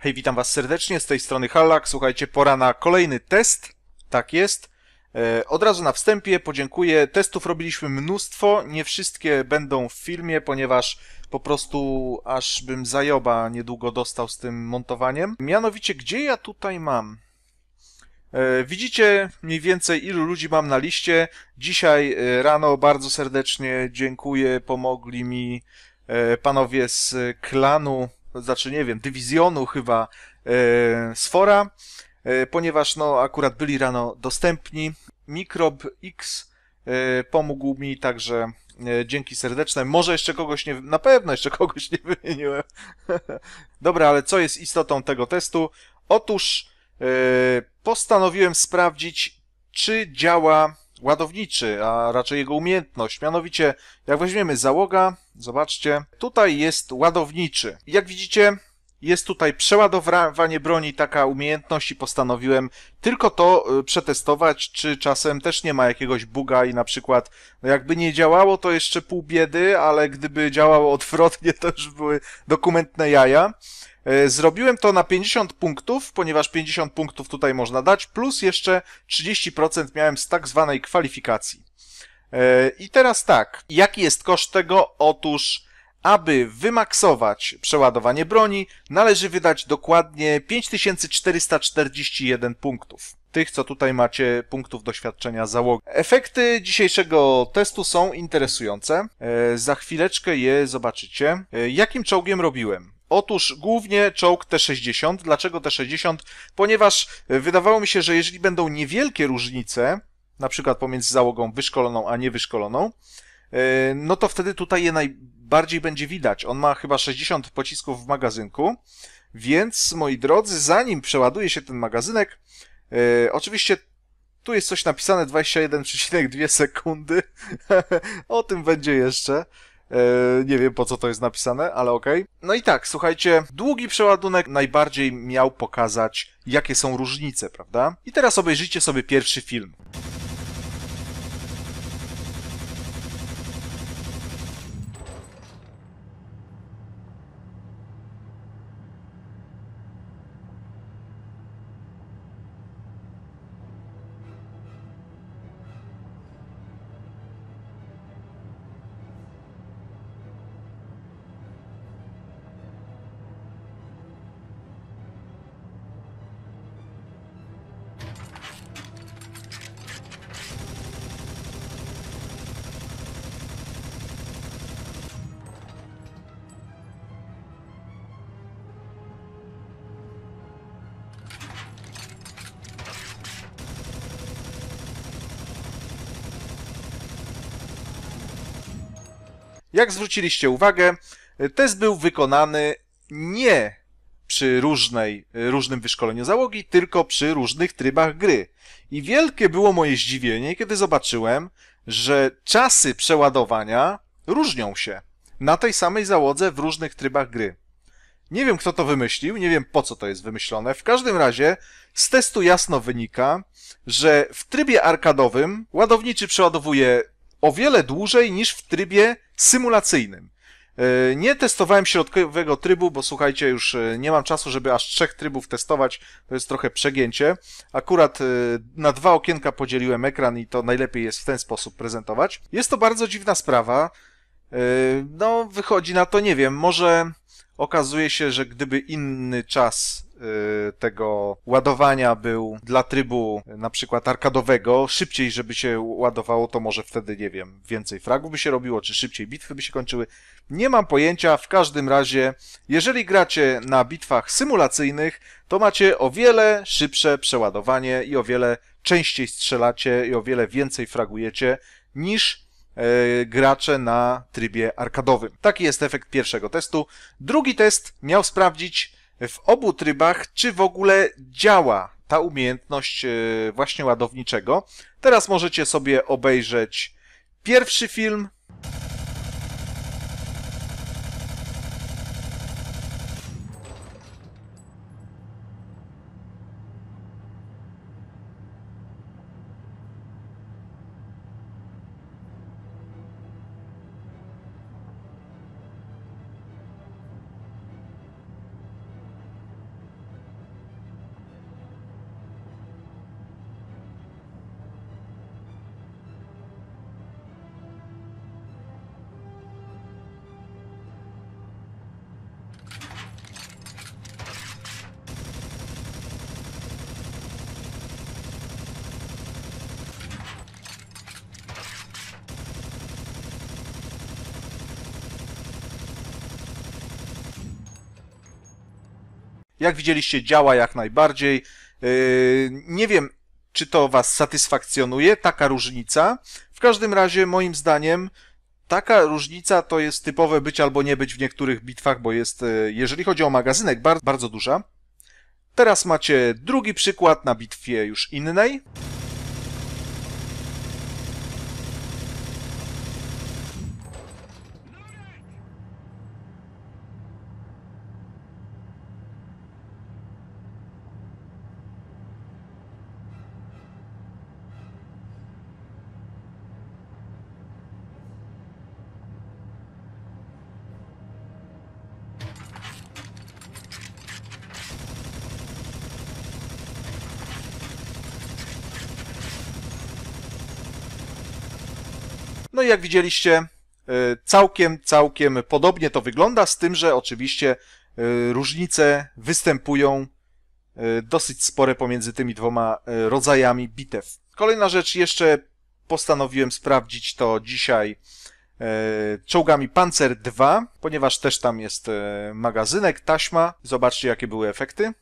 Hej, witam Was serdecznie, z tej strony Hallak. Słuchajcie, pora na kolejny test. Tak jest. E, od razu na wstępie podziękuję. Testów robiliśmy mnóstwo, nie wszystkie będą w filmie, ponieważ po prostu aż bym zajoba niedługo dostał z tym montowaniem. Mianowicie, gdzie ja tutaj mam? E, widzicie mniej więcej ilu ludzi mam na liście. Dzisiaj e, rano bardzo serdecznie dziękuję, pomogli mi panowie z klanu znaczy nie wiem, dywizjonu chyba e, Sfora, e, ponieważ no akurat byli rano dostępni. Mikrob X e, pomógł mi także e, dzięki serdeczne. Może jeszcze kogoś nie, na pewno jeszcze kogoś nie wymieniłem. Dobra, ale co jest istotą tego testu? Otóż e, postanowiłem sprawdzić, czy działa ładowniczy, a raczej jego umiejętność. Mianowicie, jak weźmiemy załoga, zobaczcie, tutaj jest ładowniczy. Jak widzicie, jest tutaj przeładowanie broni, taka umiejętność i postanowiłem tylko to y, przetestować, czy czasem też nie ma jakiegoś buga i na przykład no jakby nie działało to jeszcze pół biedy, ale gdyby działało odwrotnie to już były dokumentne jaja. E, zrobiłem to na 50 punktów, ponieważ 50 punktów tutaj można dać, plus jeszcze 30% miałem z tak zwanej kwalifikacji. E, I teraz tak, jaki jest koszt tego? Otóż aby wymaksować przeładowanie broni, należy wydać dokładnie 5441 punktów. Tych, co tutaj macie punktów doświadczenia załogi. Efekty dzisiejszego testu są interesujące. E, za chwileczkę je zobaczycie. E, jakim czołgiem robiłem? Otóż głównie czołg T60. Dlaczego T60? Ponieważ e, wydawało mi się, że jeżeli będą niewielkie różnice, na przykład pomiędzy załogą wyszkoloną a niewyszkoloną, e, no to wtedy tutaj je naj bardziej będzie widać. On ma chyba 60 pocisków w magazynku, więc moi drodzy, zanim przeładuje się ten magazynek, e, oczywiście tu jest coś napisane 21,2 sekundy. o tym będzie jeszcze. E, nie wiem po co to jest napisane, ale okej. Okay. No i tak, słuchajcie, długi przeładunek najbardziej miał pokazać, jakie są różnice, prawda? I teraz obejrzyjcie sobie pierwszy film. Jak zwróciliście uwagę, test był wykonany nie przy różnej, różnym wyszkoleniu załogi, tylko przy różnych trybach gry. I wielkie było moje zdziwienie, kiedy zobaczyłem, że czasy przeładowania różnią się na tej samej załodze w różnych trybach gry. Nie wiem, kto to wymyślił, nie wiem po co to jest wymyślone. W każdym razie z testu jasno wynika, że w trybie arkadowym ładowniczy przeładowuje o wiele dłużej niż w trybie symulacyjnym. E, nie testowałem środkowego trybu, bo słuchajcie, już e, nie mam czasu, żeby aż trzech trybów testować. To jest trochę przegięcie. Akurat e, na dwa okienka podzieliłem ekran i to najlepiej jest w ten sposób prezentować. Jest to bardzo dziwna sprawa. No, wychodzi na to, nie wiem, może okazuje się, że gdyby inny czas Y, tego ładowania był dla trybu na przykład arkadowego szybciej, żeby się ładowało, to może wtedy, nie wiem, więcej fragów by się robiło, czy szybciej bitwy by się kończyły. Nie mam pojęcia, w każdym razie, jeżeli gracie na bitwach symulacyjnych, to macie o wiele szybsze przeładowanie i o wiele częściej strzelacie i o wiele więcej fragujecie niż e, gracze na trybie arkadowym. Taki jest efekt pierwszego testu. Drugi test miał sprawdzić, w obu trybach, czy w ogóle działa ta umiejętność e, właśnie ładowniczego. Teraz możecie sobie obejrzeć pierwszy film, Jak widzieliście, działa jak najbardziej. Yy, nie wiem, czy to Was satysfakcjonuje, taka różnica. W każdym razie, moim zdaniem, taka różnica to jest typowe być albo nie być w niektórych bitwach, bo jest, yy, jeżeli chodzi o magazynek, bardzo, duża. Teraz macie drugi przykład na bitwie już innej. No i jak widzieliście, y, całkiem, całkiem podobnie to wygląda, z tym, że oczywiście y, różnice występują y, dosyć spore pomiędzy tymi dwoma rodzajami bitew. Kolejna rzecz, jeszcze postanowiłem sprawdzić to dzisiaj czołgami Panzer 2, ponieważ też tam jest magazynek, taśma. Zobaczcie, jakie były efekty.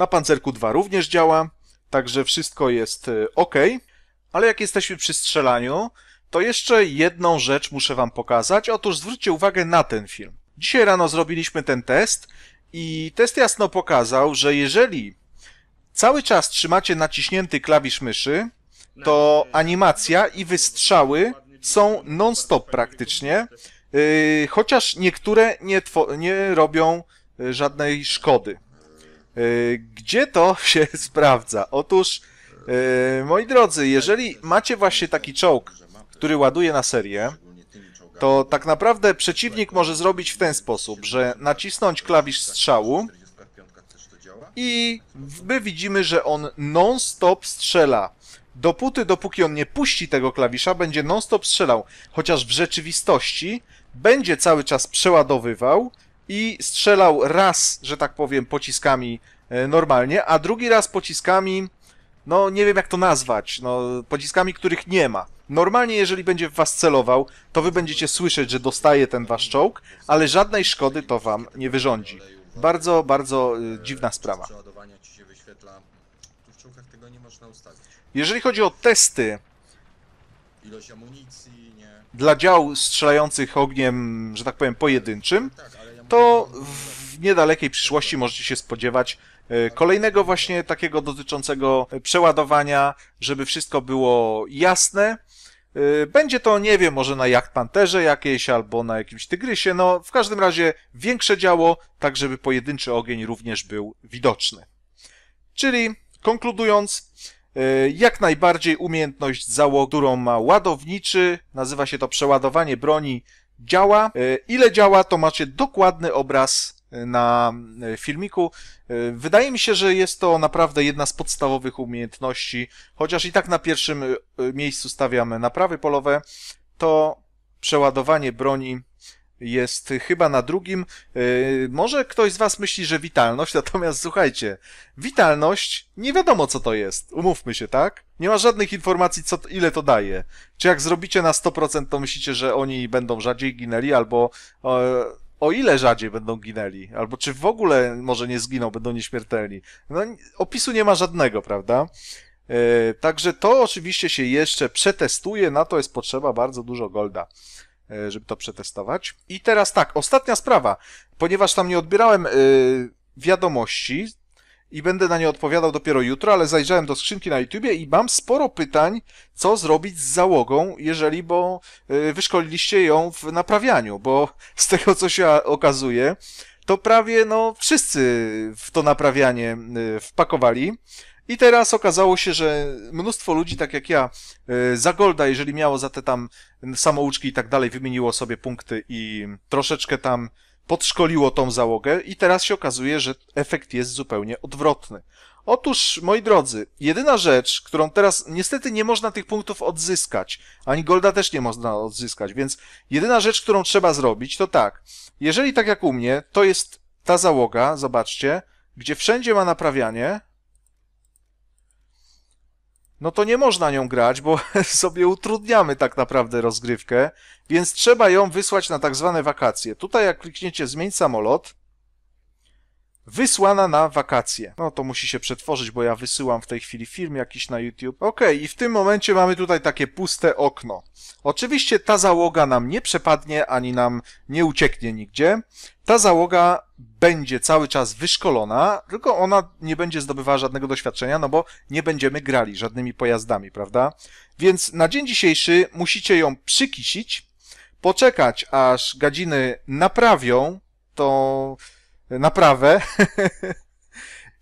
Na pancerku 2 również działa, także wszystko jest y, ok. Ale jak jesteśmy przy strzelaniu, to jeszcze jedną rzecz muszę Wam pokazać. Otóż zwróćcie uwagę na ten film. Dzisiaj rano zrobiliśmy ten test i test jasno pokazał, że jeżeli cały czas trzymacie naciśnięty klawisz myszy, to animacja i wystrzały są non-stop praktycznie, y, chociaż niektóre nie, nie robią y, żadnej szkody. E, gdzie to się sprawdza? Otóż, e, moi drodzy, jeżeli macie właśnie taki czołg, który ładuje na serię, to tak naprawdę przeciwnik może zrobić w ten sposób, że nacisnąć klawisz strzału i my widzimy, że on non-stop strzela. Dopóty, dopóki on nie puści tego klawisza, będzie non-stop strzelał, chociaż w rzeczywistości będzie cały czas przeładowywał i strzelał raz, że tak powiem, pociskami e, normalnie, a drugi raz pociskami, no nie wiem jak to nazwać, no pociskami, których nie ma. Normalnie, jeżeli będzie w was celował, to wy będziecie słyszeć, że dostaje ten wasz czołg, ale żadnej szkody to wam nie wyrządzi. Bardzo, bardzo e, dziwna sprawa. Jeżeli chodzi o testy dla dział strzelających ogniem, że tak powiem, pojedynczym, to w niedalekiej przyszłości możecie się spodziewać e, kolejnego właśnie takiego dotyczącego przeładowania, żeby wszystko było jasne. E, będzie to, nie wiem, może na Jachtpanterze jakiejś albo na jakimś tygrysie, no w każdym razie większe działo, tak żeby pojedynczy ogień również był widoczny. Czyli konkludując, e, jak najbardziej umiejętność załog, którą ma ładowniczy, nazywa się to przeładowanie broni działa. E, ile działa, to macie dokładny obraz e, na e, filmiku. Wydaje mi się, że jest to naprawdę jedna z podstawowych umiejętności, chociaż i tak na pierwszym miejscu stawiamy naprawy polowe, to przeładowanie broni jest chyba na drugim. Y, może ktoś z Was myśli, że witalność, natomiast słuchajcie, witalność nie wiadomo co to jest. Umówmy się, tak? Nie ma żadnych informacji, co, ile to daje. Czy jak zrobicie na 100%, to myślicie, że oni będą rzadziej ginęli, albo o, o ile rzadziej będą ginęli, albo czy w ogóle może nie zginą, będą nieśmiertelni. No, opisu nie ma żadnego, prawda? Y, także to oczywiście się jeszcze przetestuje, na to jest potrzeba bardzo dużo golda. E, żeby to przetestować. I teraz tak, ostatnia sprawa, ponieważ tam nie odbierałem e, wiadomości i będę na nie odpowiadał dopiero jutro, ale zajrzałem do skrzynki na YouTubie i mam sporo pytań, co zrobić z załogą, jeżeli, bo e, wyszkoliliście ją w naprawianiu, bo z tego, co się okazuje, to prawie no wszyscy w to naprawianie wpakowali. I teraz okazało się, że mnóstwo ludzi, tak jak ja, y, za Golda, jeżeli miało za te tam samouczki i tak dalej, wymieniło sobie punkty i troszeczkę tam podszkoliło tą załogę i teraz się okazuje, że efekt jest zupełnie odwrotny. Otóż, moi drodzy, jedyna rzecz, którą teraz niestety nie można tych punktów odzyskać, ani Golda też nie można odzyskać, więc jedyna rzecz, którą trzeba zrobić, to tak. Jeżeli tak jak u mnie, to jest ta załoga, zobaczcie, gdzie wszędzie ma naprawianie, no to nie można nią grać, bo sobie utrudniamy tak naprawdę rozgrywkę, więc trzeba ją wysłać na tak zwane wakacje. Tutaj jak klikniecie zmień samolot, Wysłana na wakacje. No to musi się przetworzyć, bo ja wysyłam w tej chwili film jakiś na YouTube. Ok, i w tym momencie mamy tutaj takie puste okno. Oczywiście ta załoga nam nie przepadnie, ani nam nie ucieknie nigdzie. Ta załoga będzie cały czas wyszkolona, tylko ona nie będzie zdobywała żadnego doświadczenia, no bo nie będziemy grali żadnymi pojazdami, prawda? Więc na dzień dzisiejszy musicie ją przykisić, poczekać aż gadziny naprawią to naprawę.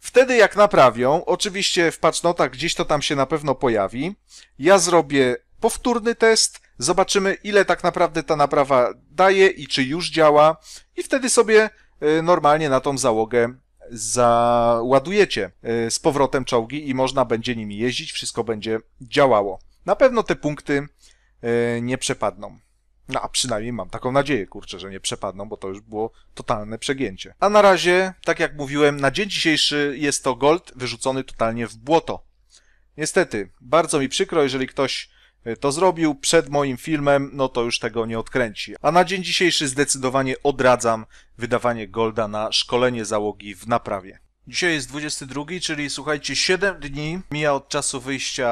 Wtedy jak naprawią, oczywiście w patchnotach gdzieś to tam się na pewno pojawi. Ja zrobię powtórny test, zobaczymy ile tak naprawdę ta naprawa daje i czy już działa i wtedy sobie y, normalnie na tą załogę załadujecie y, z powrotem czołgi i można będzie nimi jeździć, wszystko będzie działało. Na pewno te punkty y, nie przepadną. No a przynajmniej mam taką nadzieję, kurczę, że nie przepadną, bo to już było totalne przegięcie. A na razie, tak jak mówiłem, na dzień dzisiejszy jest to gold wyrzucony totalnie w błoto. Niestety, bardzo mi przykro, jeżeli ktoś e, to zrobił przed moim filmem, no to już tego nie odkręci. A na dzień dzisiejszy zdecydowanie odradzam wydawanie golda na szkolenie załogi w naprawie. Dzisiaj jest 22, czyli słuchajcie, 7 dni mija od czasu wyjścia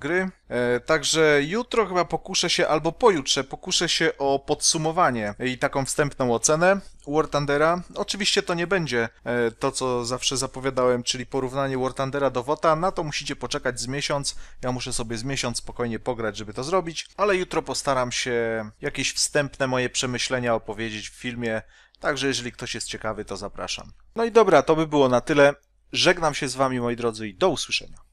gry. E, także jutro chyba pokuszę się, albo pojutrze pokuszę się o podsumowanie i taką wstępną ocenę War Thundera. Oczywiście to nie będzie e, to, co zawsze zapowiadałem, czyli porównanie War Thundera do WOTA. Na to musicie poczekać z miesiąc. Ja muszę sobie z miesiąc spokojnie pograć, żeby to zrobić. Ale jutro postaram się jakieś wstępne moje przemyślenia opowiedzieć w filmie Także jeżeli ktoś jest ciekawy, to zapraszam. No i dobra, to by było na tyle. Żegnam się z Wami, moi drodzy, i do usłyszenia.